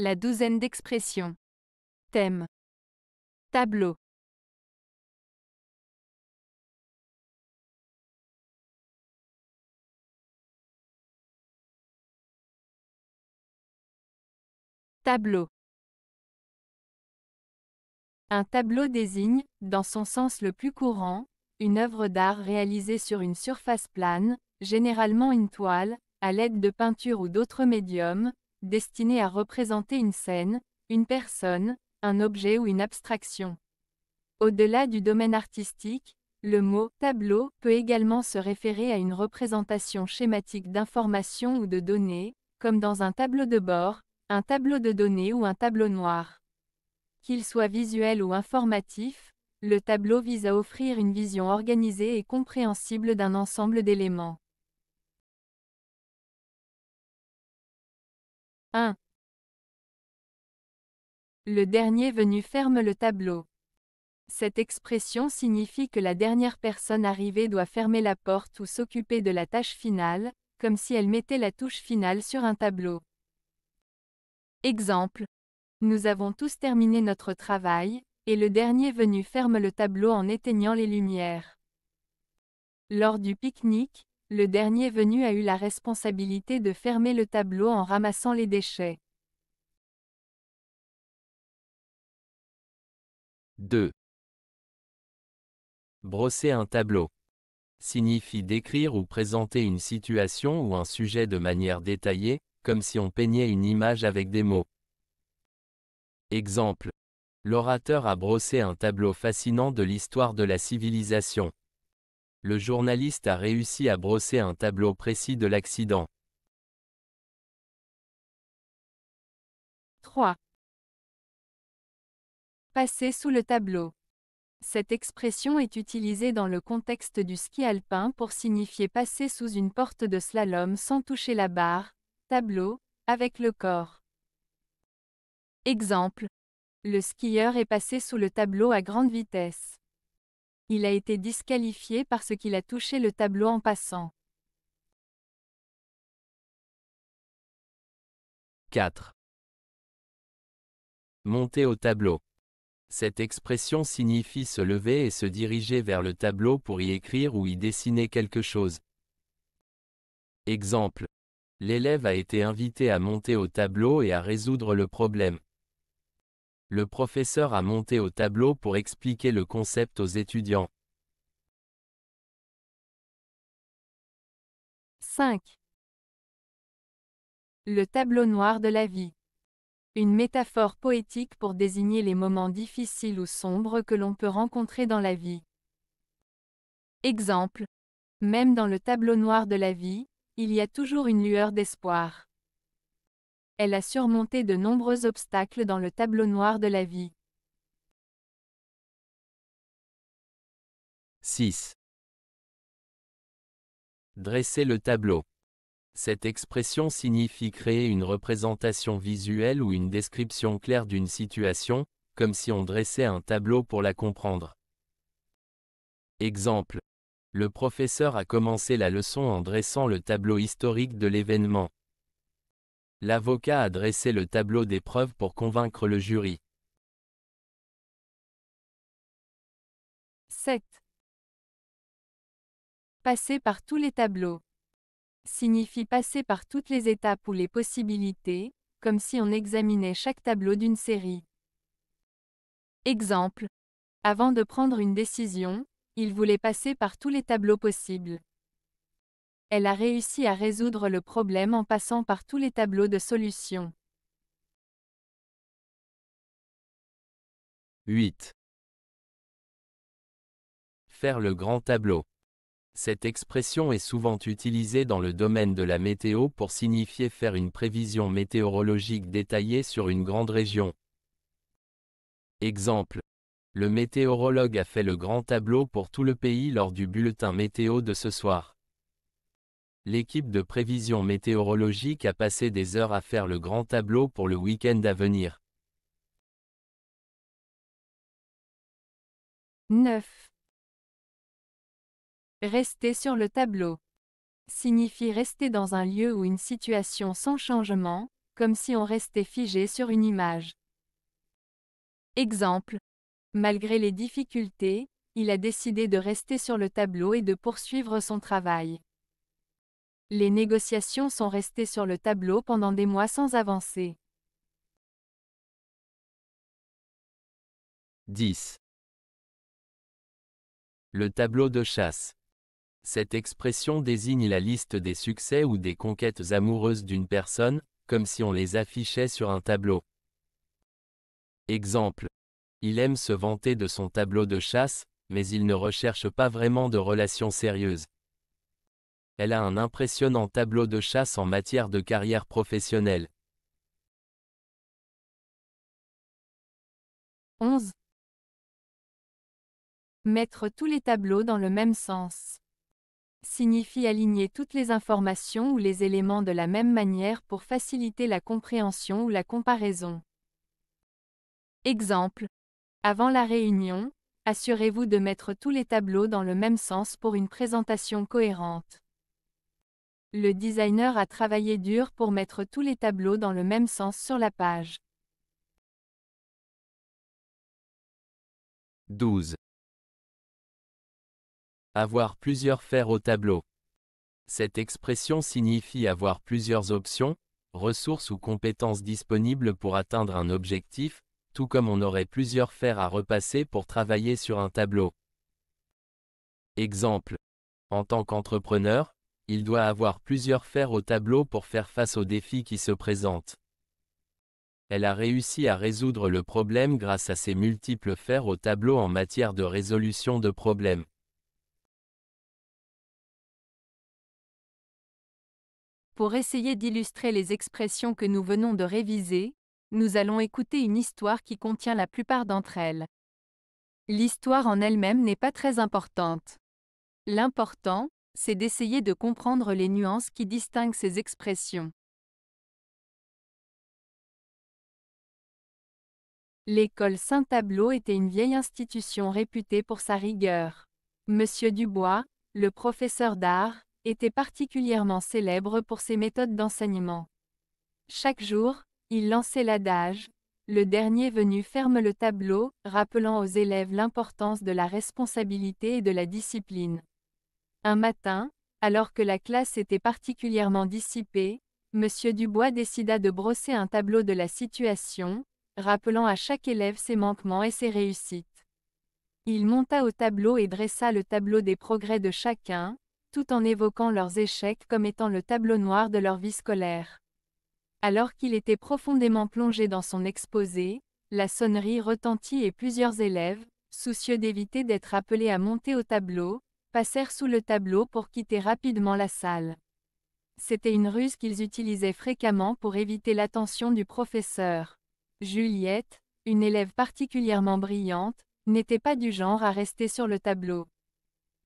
La douzaine d'expressions. Thème. Tableau. Tableau. Un tableau désigne, dans son sens le plus courant, une œuvre d'art réalisée sur une surface plane, généralement une toile, à l'aide de peinture ou d'autres médiums, destiné à représenter une scène, une personne, un objet ou une abstraction. Au-delà du domaine artistique, le mot tableau peut également se référer à une représentation schématique d'informations ou de données, comme dans un tableau de bord, un tableau de données ou un tableau noir. Qu'il soit visuel ou informatif, le tableau vise à offrir une vision organisée et compréhensible d'un ensemble d'éléments. 1. Le dernier venu ferme le tableau. Cette expression signifie que la dernière personne arrivée doit fermer la porte ou s'occuper de la tâche finale, comme si elle mettait la touche finale sur un tableau. Exemple. Nous avons tous terminé notre travail, et le dernier venu ferme le tableau en éteignant les lumières. Lors du pique-nique, le dernier venu a eu la responsabilité de fermer le tableau en ramassant les déchets. 2. Brosser un tableau signifie décrire ou présenter une situation ou un sujet de manière détaillée, comme si on peignait une image avec des mots. Exemple. L'orateur a brossé un tableau fascinant de l'histoire de la civilisation le journaliste a réussi à brosser un tableau précis de l'accident. 3. Passer sous le tableau. Cette expression est utilisée dans le contexte du ski alpin pour signifier passer sous une porte de slalom sans toucher la barre, tableau, avec le corps. Exemple. Le skieur est passé sous le tableau à grande vitesse. Il a été disqualifié parce qu'il a touché le tableau en passant. 4. Monter au tableau. Cette expression signifie se lever et se diriger vers le tableau pour y écrire ou y dessiner quelque chose. Exemple. L'élève a été invité à monter au tableau et à résoudre le problème le professeur a monté au tableau pour expliquer le concept aux étudiants. 5. Le tableau noir de la vie. Une métaphore poétique pour désigner les moments difficiles ou sombres que l'on peut rencontrer dans la vie. Exemple. Même dans le tableau noir de la vie, il y a toujours une lueur d'espoir elle a surmonté de nombreux obstacles dans le tableau noir de la vie. 6. Dresser le tableau. Cette expression signifie créer une représentation visuelle ou une description claire d'une situation, comme si on dressait un tableau pour la comprendre. Exemple. Le professeur a commencé la leçon en dressant le tableau historique de l'événement. L'avocat a dressé le tableau des preuves pour convaincre le jury. 7. Passer par tous les tableaux signifie passer par toutes les étapes ou les possibilités, comme si on examinait chaque tableau d'une série. Exemple. Avant de prendre une décision, il voulait passer par tous les tableaux possibles. Elle a réussi à résoudre le problème en passant par tous les tableaux de solutions. 8. Faire le grand tableau. Cette expression est souvent utilisée dans le domaine de la météo pour signifier faire une prévision météorologique détaillée sur une grande région. Exemple. Le météorologue a fait le grand tableau pour tout le pays lors du bulletin météo de ce soir l'équipe de prévision météorologique a passé des heures à faire le grand tableau pour le week-end à venir. 9. Rester sur le tableau signifie rester dans un lieu ou une situation sans changement, comme si on restait figé sur une image. Exemple. Malgré les difficultés, il a décidé de rester sur le tableau et de poursuivre son travail. Les négociations sont restées sur le tableau pendant des mois sans avancer. 10. Le tableau de chasse. Cette expression désigne la liste des succès ou des conquêtes amoureuses d'une personne, comme si on les affichait sur un tableau. Exemple. Il aime se vanter de son tableau de chasse, mais il ne recherche pas vraiment de relations sérieuses elle a un impressionnant tableau de chasse en matière de carrière professionnelle. 11. Mettre tous les tableaux dans le même sens. Signifie aligner toutes les informations ou les éléments de la même manière pour faciliter la compréhension ou la comparaison. Exemple. Avant la réunion, assurez-vous de mettre tous les tableaux dans le même sens pour une présentation cohérente. Le designer a travaillé dur pour mettre tous les tableaux dans le même sens sur la page. 12. Avoir plusieurs fers au tableau. Cette expression signifie avoir plusieurs options, ressources ou compétences disponibles pour atteindre un objectif, tout comme on aurait plusieurs fers à repasser pour travailler sur un tableau. Exemple. En tant qu'entrepreneur, il doit avoir plusieurs fers au tableau pour faire face aux défis qui se présentent. Elle a réussi à résoudre le problème grâce à ses multiples fers au tableau en matière de résolution de problèmes. Pour essayer d'illustrer les expressions que nous venons de réviser, nous allons écouter une histoire qui contient la plupart d'entre elles. L'histoire en elle-même n'est pas très importante. L'important, c'est d'essayer de comprendre les nuances qui distinguent ces expressions. L'école Saint-Tableau était une vieille institution réputée pour sa rigueur. Monsieur Dubois, le professeur d'art, était particulièrement célèbre pour ses méthodes d'enseignement. Chaque jour, il lançait l'adage le dernier venu ferme le tableau, rappelant aux élèves l'importance de la responsabilité et de la discipline. Un matin, alors que la classe était particulièrement dissipée, M. Dubois décida de brosser un tableau de la situation, rappelant à chaque élève ses manquements et ses réussites. Il monta au tableau et dressa le tableau des progrès de chacun, tout en évoquant leurs échecs comme étant le tableau noir de leur vie scolaire. Alors qu'il était profondément plongé dans son exposé, la sonnerie retentit et plusieurs élèves, soucieux d'éviter d'être appelés à monter au tableau, passèrent sous le tableau pour quitter rapidement la salle. C'était une ruse qu'ils utilisaient fréquemment pour éviter l'attention du professeur. Juliette, une élève particulièrement brillante, n'était pas du genre à rester sur le tableau.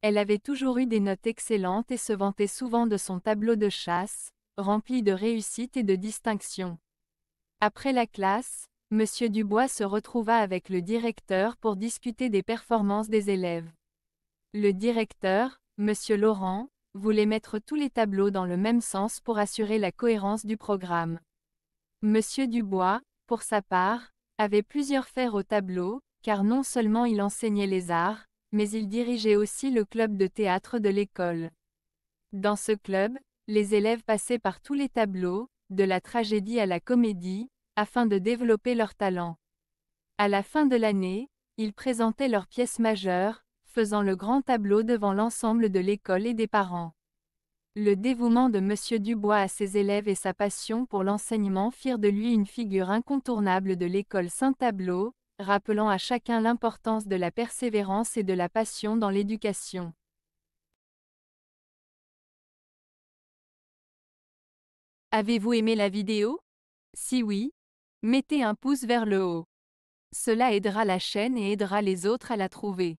Elle avait toujours eu des notes excellentes et se vantait souvent de son tableau de chasse, rempli de réussite et de distinction. Après la classe, M. Dubois se retrouva avec le directeur pour discuter des performances des élèves. Le directeur, M. Laurent, voulait mettre tous les tableaux dans le même sens pour assurer la cohérence du programme. M. Dubois, pour sa part, avait plusieurs fers au tableau, car non seulement il enseignait les arts, mais il dirigeait aussi le club de théâtre de l'école. Dans ce club, les élèves passaient par tous les tableaux, de la tragédie à la comédie, afin de développer leurs talents. À la fin de l'année, ils présentaient leurs pièces majeures, faisant le grand tableau devant l'ensemble de l'école et des parents. Le dévouement de M. Dubois à ses élèves et sa passion pour l'enseignement firent de lui une figure incontournable de l'école Saint-Tableau, rappelant à chacun l'importance de la persévérance et de la passion dans l'éducation. Avez-vous aimé la vidéo Si oui, mettez un pouce vers le haut. Cela aidera la chaîne et aidera les autres à la trouver.